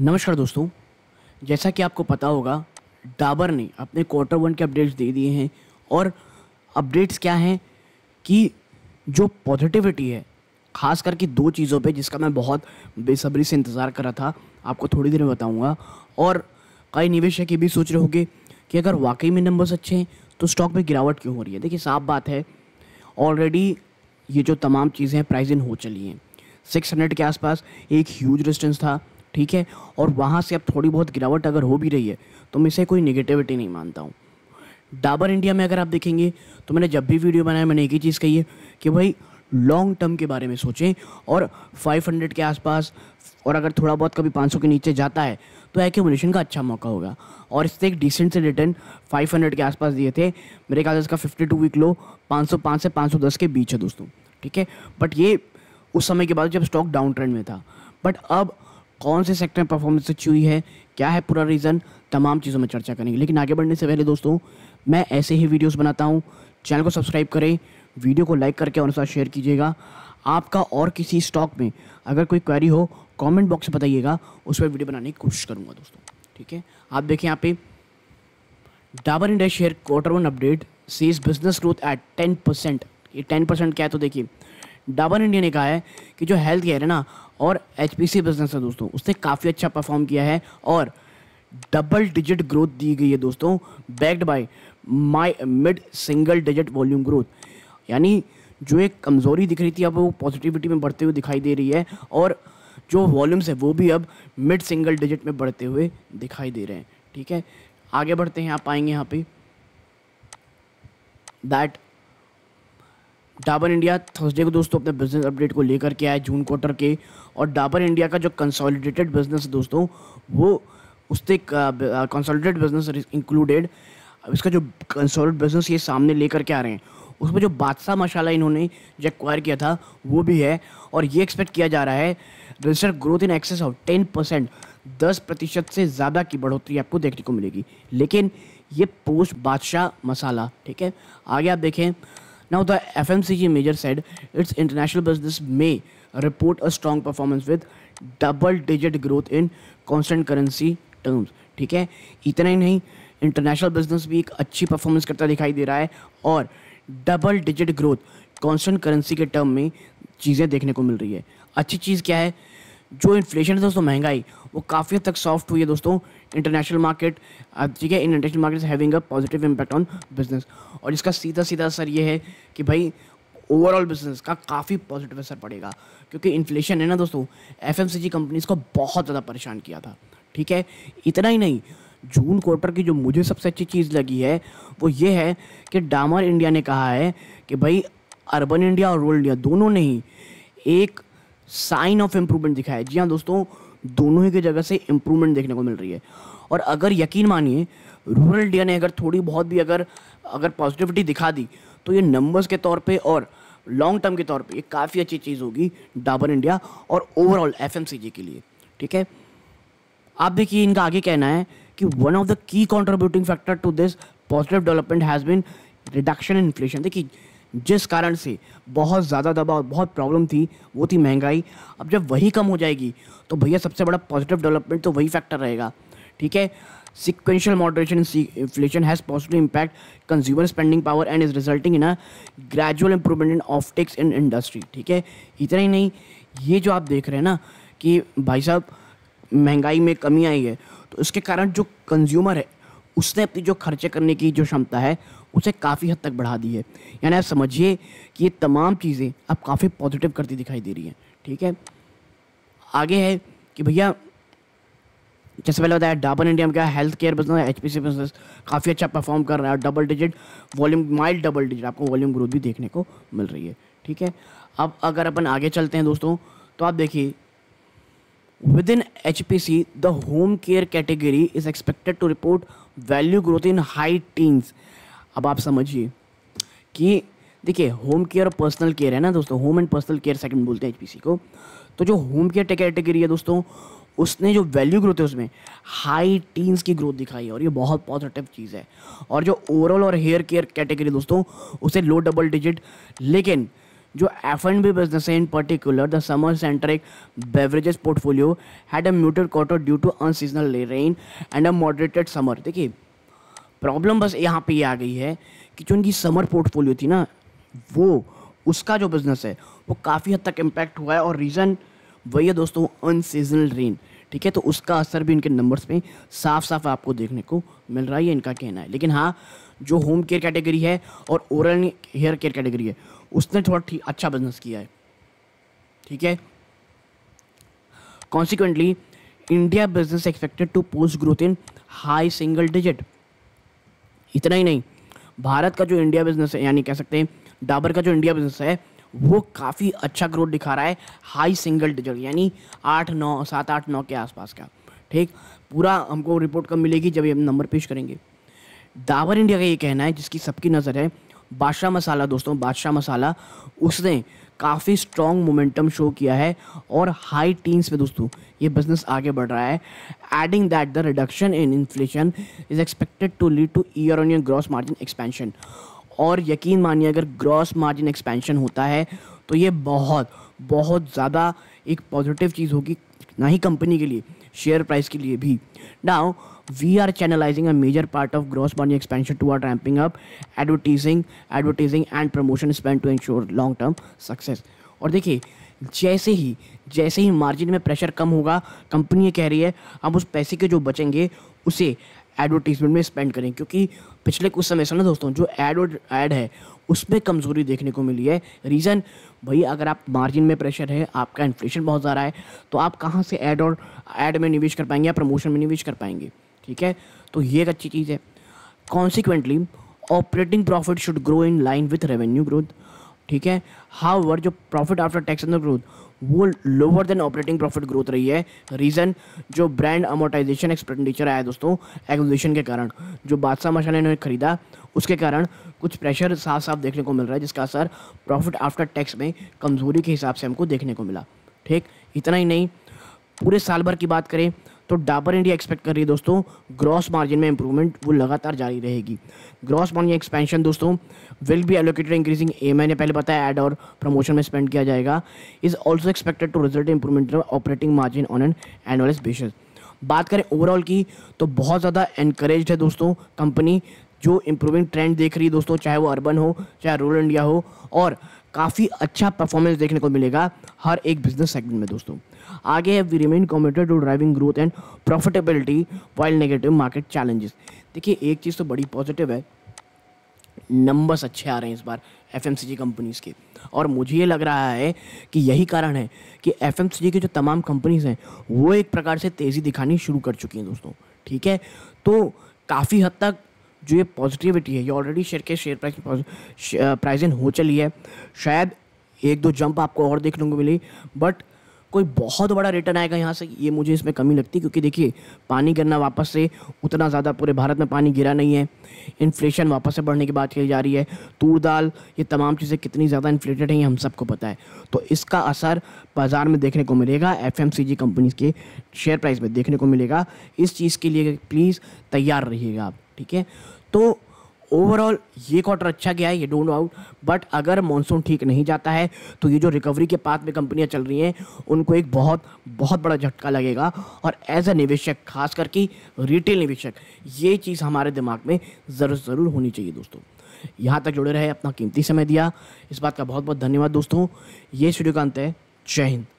नमस्कार दोस्तों जैसा कि आपको पता होगा डाबर ने अपने क्वार्टर वन के अपडेट्स दे दिए हैं और अपडेट्स क्या हैं कि जो पॉजिटिविटी है ख़ास करके दो चीज़ों पे जिसका मैं बहुत बेसब्री से इंतज़ार कर रहा था आपको थोड़ी देर में बताऊंगा और कई निवेशक ये भी सोच रहे होंगे कि अगर वाकई में नंबर्स अच्छे हैं तो स्टॉक में गिरावट क्यों हो रही है देखिए साफ बात है ऑलरेडी ये जो तमाम चीज़ें हैं प्राइजिन हो चली हैं सिक्स हंड्रेड के आसपास एक ह्यूज डिस्टेंस था ठीक है और वहाँ से अब थोड़ी बहुत गिरावट अगर हो भी रही है तो मैं इसे कोई निगेटिविटी नहीं मानता हूँ डाबर इंडिया में अगर आप देखेंगे तो मैंने जब भी वीडियो बनाया मैंने एक ही चीज़ कही है कि भाई लॉन्ग टर्म के बारे में सोचें और 500 के आसपास और अगर थोड़ा बहुत कभी 500 के नीचे जाता है तो एक्यूमुलेशन का अच्छा मौका होगा और इससे एक डिसेंट से रिटर्न 500 के आसपास दिए थे मेरे ख्याल से इसका 52 वीक लो 505 से 510 के बीच है दोस्तों ठीक है बट ये उस समय के बाद जब स्टॉक डाउन ट्रेंड में था बट अब कौन से सेक्टर में परफॉर्मेंस अच्छी हुई है क्या है पूरा रीज़न तमाम चीज़ों में चर्चा करेंगे लेकिन आगे बढ़ने से पहले दोस्तों मैं ऐसे ही वीडियोस बनाता हूँ चैनल को सब्सक्राइब करें वीडियो को लाइक करके और साथ शेयर कीजिएगा आपका और किसी स्टॉक में अगर कोई क्वेरी हो कमेंट बॉक्स में बताइएगा उस पर वीडियो बनाने की कोशिश करूँगा दोस्तों ठीक है आप देखें यहाँ पे Dabur India share quarter one update sees business growth at ten percent ये टेन परसेंट क्या है तो देखिए डाबर इंडिया ने कहा है कि जो हेल्थ केयर है ना और एच बिजनेस है दोस्तों उसने काफ़ी अच्छा परफॉर्म किया है और डबल डिजिट ग्रोथ दी गई है दोस्तों backed by my mid single digit volume growth यानी जो एक कमज़ोरी दिख रही थी अब वो पॉजिटिविटी में बढ़ते हुए दिखाई दे रही है और जो वॉल्यूम्स है वो भी अब मिड सिंगल डिजिट में बढ़ते हुए दिखाई दे रहे हैं ठीक है आगे बढ़ते हैं आप आएंगे यहाँ पे दैट डाबर इंडिया थर्सडे को दोस्तों अपने बिजनेस अपडेट को लेकर के आए जून क्वार्टर के और डाबर इंडिया का जो कंसोलिडेटेड बिजनेस है दोस्तों वो उससे कंसोलिडेटेड बिजनेस इंक्लूडेड इसका जो कंसोलिड बिजनेस ये सामने लेकर के आ रहे हैं उसमें जो बादशाह मशाला इन्होंने जो एक्वायर किया था वो भी है और ये एक्सपेक्ट किया जा रहा है register growth in excess of ten percent दस प्रतिशत से ज़्यादा की बढ़ोतरी आपको देखने को मिलेगी लेकिन ये पोस्ट बादशाह मसाला ठीक है आगे आप देखें Now, the FMCG major said its international business may report a strong performance with double digit growth in constant currency terms. ठीक है इतना ही नहीं international business भी एक अच्छी performance करता दिखाई दे रहा है और double digit growth constant currency के term में चीज़ें देखने को मिल रही है अच्छी चीज़ क्या है जो इन्फ्लेशन है दोस्तों महंगाई वो काफ़ी हद तक सॉफ्ट हुई है दोस्तों इंटरनेशनल मार्केट ठीक है international market having a positive impact on business और इसका सीधा सीधा असर ये है कि भाई ओवरऑल बिजनेस का काफ़ी पॉजिटिव असर पड़ेगा क्योंकि इन्फ्लेशन है ना दोस्तों एफ एम कंपनीज को बहुत ज़्यादा परेशान किया था ठीक है इतना ही नहीं जून क्वार्टर की जो मुझे सबसे अच्छी चीज़ लगी है वो ये है कि डामर इंडिया ने कहा है कि भाई अर्बन इंडिया और रूरल इंडिया दोनों ने ही एक साइन ऑफ इम्प्रूवमेंट दिखाया है जी हाँ दोस्तों दोनों ही की जगह से इम्प्रूवमेंट देखने को मिल रही है और अगर यकीन मानिए रूरल इंडिया ने अगर थोड़ी बहुत भी अगर अगर पॉजिटिविटी दिखा दी तो ये नंबर्स के तौर पे और लॉन्ग टर्म के तौर पे ये काफ़ी अच्छी चीज़ होगी डाबर इंडिया और ओवरऑल एफ के लिए ठीक है आप देखिए इनका आगे कहना है कि one of the key contributing factor to this positive development has been reduction inflation देखिए जिस कारण से बहुत ज़्यादा दबाव बहुत प्रॉब्लम थी वो थी महंगाई अब जब वही कम हो जाएगी तो भैया सबसे बड़ा पॉजिटिव डेवलपमेंट तो वही फैक्टर रहेगा ठीक है sequential moderation inflation has positive impact consumer spending power and is resulting in a gradual improvement in offtakes in industry ठीक है इतना ही नहीं ये जो आप देख रहे हैं ना कि भाई साहब महंगाई में कमी आई है तो उसके कारण जो कंज्यूमर है उसने अपनी जो खर्चे करने की जो क्षमता है उसे काफ़ी हद तक बढ़ा दी है यानी आप समझिए कि ये तमाम चीज़ें अब काफ़ी पॉजिटिव करती दिखाई दे रही हैं ठीक है आगे है कि भैया जैसे पहले बताया डाबर इंडिया में क्या health care business H P business काफ़ी अच्छा परफॉर्म कर रहा है double digit volume mild double digit आपको वॉल्यूम ग्रोथ भी देखने को मिल रही है ठीक है अब अगर अपन आगे चलते हैं दोस्तों तो आप देखिए with in H P C the home care category is expected to report value growth in high teens अब आप समझिए कि देखिए होम केयर और पर्सनल केयर है ना दोस्तों home and personal care second बोलते हैं एच को तो जो होम केयर कैटेगरी है दोस्तों उसने जो वैल्यू ग्रोथ है उसमें हाई टीन्स की ग्रोथ दिखाई है और ये बहुत पॉजिटिव चीज़ है और जो ओवरऑल और हेयर केयर कैटेगरी दोस्तों उसे लो डबल डिजिट लेकिन जो एफ एंड बी बिजनेस है in particular the summer centric beverages portfolio had a muted quarter due to unseasonal rain and a moderated summer देखिए प्रॉब्लम बस यहाँ पे आ गई है कि जो इनकी समर पोर्टफोलियो थी ना वो उसका जो बिज़नेस है वो काफ़ी हद तक इम्पैक्ट हुआ है और रीज़न वही है दोस्तों अनसीजनल रेन ठीक है तो उसका असर भी इनके नंबर्स पे साफ साफ आपको देखने को मिल रहा है इनका कहना है लेकिन हाँ जो होम केयर कैटेगरी है और ओरल हेयर केयर कैटेगरी है उसने थोड़ा अच्छा बिजनेस किया है ठीक है consequently India business expected to post growth in high single digit इतना ही नहीं भारत का जो इंडिया बिजनेस है यानी कह सकते हैं डाबर का जो इंडिया बिजनेस है वो काफ़ी अच्छा ग्रोथ दिखा रहा है हाई सिंगल डिजिट यानी आठ नौ सात आठ नौ के आसपास का ठीक पूरा हमको रिपोर्ट कब मिलेगी जब ये हम नंबर पेश करेंगे डाबर इंडिया का ये कहना है जिसकी सबकी नज़र है बादशाह मसाला दोस्तों बादशाह मसाला उसने काफ़ी स्ट्रॉन्ग मोमेंटम शो किया है और हाई टीन्स में दोस्तों ये बिजनेस आगे बढ़ रहा है adding that the reduction in inflation is expected to lead to year on year gross margin expansion और यकीन मानिए अगर ग्रॉस मार्जिन एक्सपेंशन होता है तो ये बहुत बहुत ज़्यादा एक पॉजिटिव चीज़ होगी ना ही कंपनी के लिए शेयर प्राइस के लिए भी now we are channelizing a major part of gross margin expansion to our ramping up advertising advertising and promotion spend to ensure long term success और देखिए जैसे ही जैसे ही मार्जिन में प्रेशर कम होगा कंपनी ये कह रही है हम उस पैसे के जो बचेंगे उसे एडवर्टीजमेंट में स्पेंड करें क्योंकि पिछले कुछ समय से ना दोस्तों जो एड एड है उसमें कमज़ोरी देखने को मिली है रीज़न भाई अगर आप मार्जिन में प्रेशर है आपका इन्फ्लेशन बहुत ज़्यादा है तो आप कहाँ से ऐड और ऐड में निवेश कर पाएंगे या प्रमोशन में निवेश कर पाएंगे ठीक है तो ये एक अच्छी चीज़ है consequently operating profit should grow in line with revenue growth ठीक है हाउ वर जो profit after tax and growth वो lower than operating profit growth रही है रीज़न जो ब्रांड अमोटाइजेशन एक्सपेंडिचर आया दोस्तों एक्विजिशन के कारण जो बादशाह मशाला इन्होंने खरीदा उसके कारण कुछ प्रेशर साफ साफ देखने को मिल रहा है जिसका असर प्रॉफिट आफ्टर टैक्स में कमजोरी के हिसाब से हमको देखने को मिला ठीक इतना ही नहीं पूरे साल भर की बात करें तो डाबर इंडिया एक्सपेक्ट कर रही है दोस्तों ग्रॉस मार्जिन में इंप्रूवमेंट वो लगातार जारी रहेगी ग्रॉस मार्जिन एक्सपेंशन दोस्तों will be allocated increasing a मैंने पहले बताया एड और प्रमोशन में स्पेंड किया जाएगा is also expected to result improvement operating margin on an annualise basis बात करें ओवरऑल की तो बहुत ज़्यादा इनक्रेज है दोस्तों कंपनी जो इम्प्रूविंग ट्रेंड देख रही है दोस्तों चाहे वो अर्बन हो चाहे रूरल इंडिया हो और काफ़ी अच्छा परफॉर्मेंस देखने को मिलेगा हर एक बिजनेस सेगमेंट में दोस्तों आगे है we remain committed to driving growth and profitability while negative market challenges देखिए एक चीज़ तो बड़ी पॉजिटिव है नंबर्स अच्छे आ रहे हैं इस बार एफ कंपनीज़ के और मुझे ये लग रहा है कि यही कारण है कि एफ की जो तमाम कंपनीज़ हैं वो एक प्रकार से तेज़ी दिखानी शुरू कर चुकी हैं दोस्तों ठीक है तो काफ़ी हद तक जो ये पॉजिटिविटी है ये ऑलरेडी शेयर के शेयर प्राइस प्राइजें हो चली है शायद एक दो जंप आपको और देखने को मिली बट कोई बहुत बड़ा रिटर्न आएगा यहाँ से ये मुझे इसमें कमी लगती क्योंकि देखिए पानी गिरना वापस से उतना ज़्यादा पूरे भारत में पानी गिरा नहीं है इन्फ्लेशन वापस से बढ़ने की बात की जा रही है तूर दाल ये तमाम चीज़ें कितनी ज़्यादा इन्फ्लेटेड हैं ये हम सबको पता है तो इसका असर बाज़ार में देखने को मिलेगा एफ एम कंपनीज के शेयर प्राइस में देखने को मिलेगा इस चीज़ के लिए प्लीज़ तैयार रहिएगा आप ठीक है तो ओवरऑल ये क्वार्टर अच्छा गया है ये डोंट आउट बट अगर मानसून ठीक नहीं जाता है तो ये जो रिकवरी के पाथ में कंपनियां चल रही हैं उनको एक बहुत बहुत बड़ा झटका लगेगा और एज अ निवेशक खास करके रिटेल निवेशक ये चीज़ हमारे दिमाग में ज़रूर ज़रूर होनी चाहिए दोस्तों यहाँ तक जुड़े रहे अपना कीमती समय दिया इस बात का बहुत बहुत धन्यवाद दोस्तों ये स्टूडियो का अंत है जय हिंद